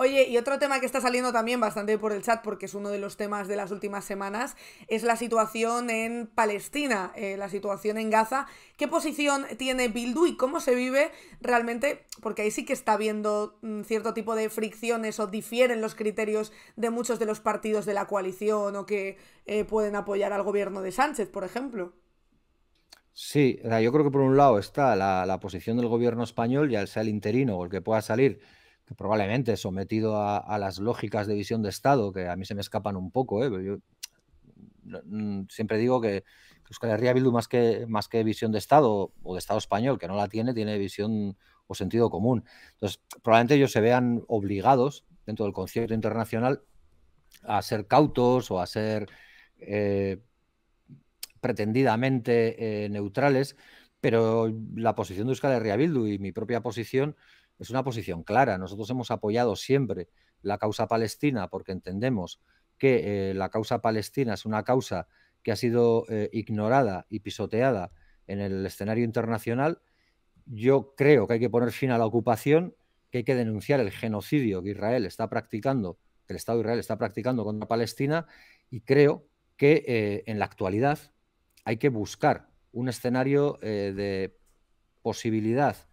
Oye, y otro tema que está saliendo también bastante por el chat, porque es uno de los temas de las últimas semanas, es la situación en Palestina, eh, la situación en Gaza. ¿Qué posición tiene Bildu y cómo se vive realmente? Porque ahí sí que está habiendo mm, cierto tipo de fricciones o difieren los criterios de muchos de los partidos de la coalición o que eh, pueden apoyar al gobierno de Sánchez, por ejemplo. Sí, yo creo que por un lado está la, la posición del gobierno español, ya sea el interino o el que pueda salir, que probablemente sometido a, las lógicas de visión de Estado, que a mí se me escapan un poco, ¿eh? yo mm, siempre digo que, que Euskal Herria Bildu más que, más que visión de Estado o de Estado español, que no la tiene, tiene visión o sentido común. Entonces, probablemente ellos se vean obligados dentro del concierto internacional a ser cautos o a ser eh, pretendidamente eh, neutrales, pero la posición de Euskal Herria Bildu y mi propia posición es una posición clara. Nosotros hemos apoyado siempre la causa palestina porque entendemos que eh, la causa palestina es una causa que ha sido eh, ignorada y pisoteada en el escenario internacional. Yo creo que hay que poner fin a la ocupación, que hay que denunciar el genocidio que Israel está practicando, que el Estado de Israel está practicando contra Palestina, y creo que eh, en la actualidad hay que buscar un escenario de posibilidad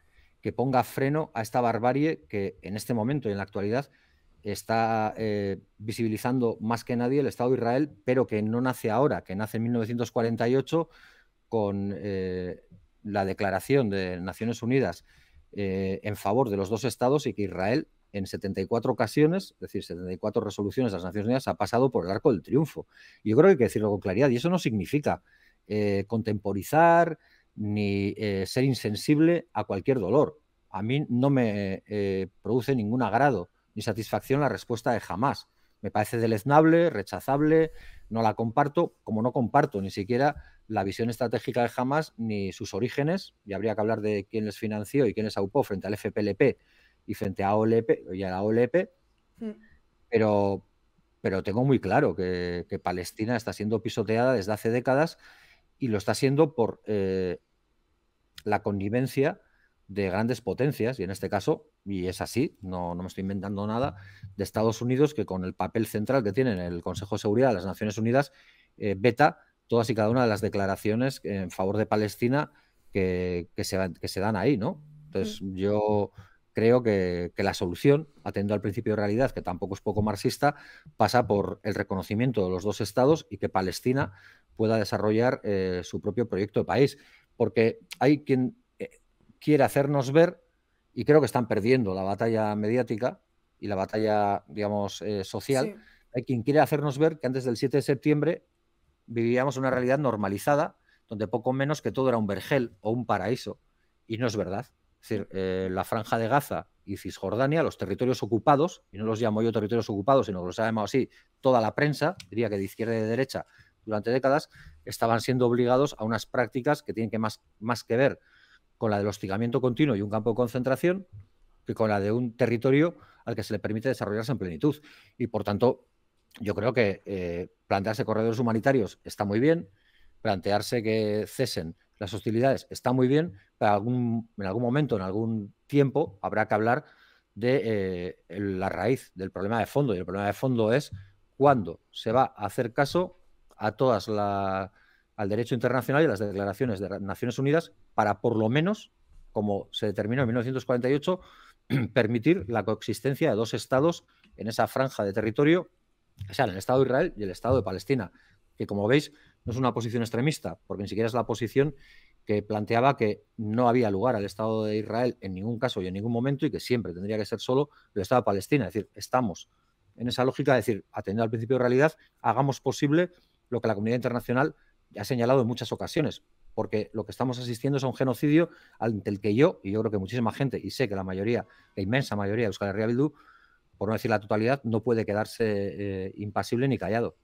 que ponga freno a esta barbarie que en este momento y en la actualidad está eh, visibilizando más que nadie el Estado de Israel, pero que no nace ahora, que nace en 1948 con eh, la declaración de Naciones Unidas eh, en favor de los dos estados y que Israel en 74 ocasiones, es decir, 74 resoluciones de las Naciones Unidas, ha pasado por el arco del triunfo. Yo creo que hay que decirlo con claridad y eso no significa contemporizar, ni eh, ser insensible a cualquier dolor. A mí no me eh, produce ningún agrado ni satisfacción la respuesta de jamás. Me parece deleznable, rechazable, no la comparto, como no comparto ni siquiera la visión estratégica de jamás ni sus orígenes, y habría que hablar de quién les financió y quién les aupó frente al FPLP y frente a OLP y a la OLP, hmm. pero, pero tengo muy claro que, Palestina está siendo pisoteada desde hace décadas y lo está siendo por eh, la connivencia de grandes potencias, y en este caso, y es así, no, no, me estoy inventando nada, de Estados Unidos, que con el papel central que tiene en el Consejo de Seguridad de las Naciones Unidas, eh, veta todas y cada una de las declaraciones en favor de Palestina que, que, se, dan ahí, ¿no? Entonces, mm. yo creo que, la solución, atendiendo al principio de realidad, que tampoco es poco marxista, pasa por el reconocimiento de los dos estados y que Palestina pueda desarrollar eh, su propio proyecto de país porque hay quien eh, quiere hacernos ver, y creo que están perdiendo la batalla mediática y la batalla, digamos, eh, social, hay quien quiere hacernos ver que antes del 7 de septiembre vivíamos una realidad normalizada, donde poco menos que todo era un vergel o un paraíso, y no es verdad. Es decir, eh, la franja de Gaza y Cisjordania, los territorios ocupados, y no los llamo yo territorios ocupados, sino que los ha así toda la prensa, diría que de izquierda y de derecha, durante décadas, estaban siendo obligados a unas prácticas que tienen que más, más que ver con la del hostigamiento continuo y un campo de concentración que con la de un territorio al que se le permite desarrollarse en plenitud. Y por tanto, yo creo que eh, plantearse corredores humanitarios está muy bien, plantearse que cesen las hostilidades está muy bien, pero en algún momento, en algún tiempo, habrá que hablar de eh, la raíz del problema de fondo. Y el problema de fondo es cuándo se va a hacer caso a todas la, al derecho internacional y a las declaraciones de Naciones Unidas para, por lo menos, como se determinó en 1948, permitir la coexistencia de dos estados en esa franja de territorio, o sea, el Estado de Israel y el Estado de Palestina, que como veis no es una posición extremista, porque ni siquiera es la posición que planteaba que no había lugar al Estado de Israel en ningún caso y en ningún momento y que siempre tendría que ser solo el Estado de Palestina. Es decir, estamos en esa lógica de decir, atendiendo al principio de realidad, hagamos posible lo que la comunidad internacional ha señalado en muchas ocasiones, porque lo que estamos asistiendo es a un genocidio ante el que yo, y yo creo que muchísima gente, y sé que la mayoría, la inmensa mayoría de Euskal Herria Bildu, por no decir la totalidad, no puede quedarse eh, impasible ni callado.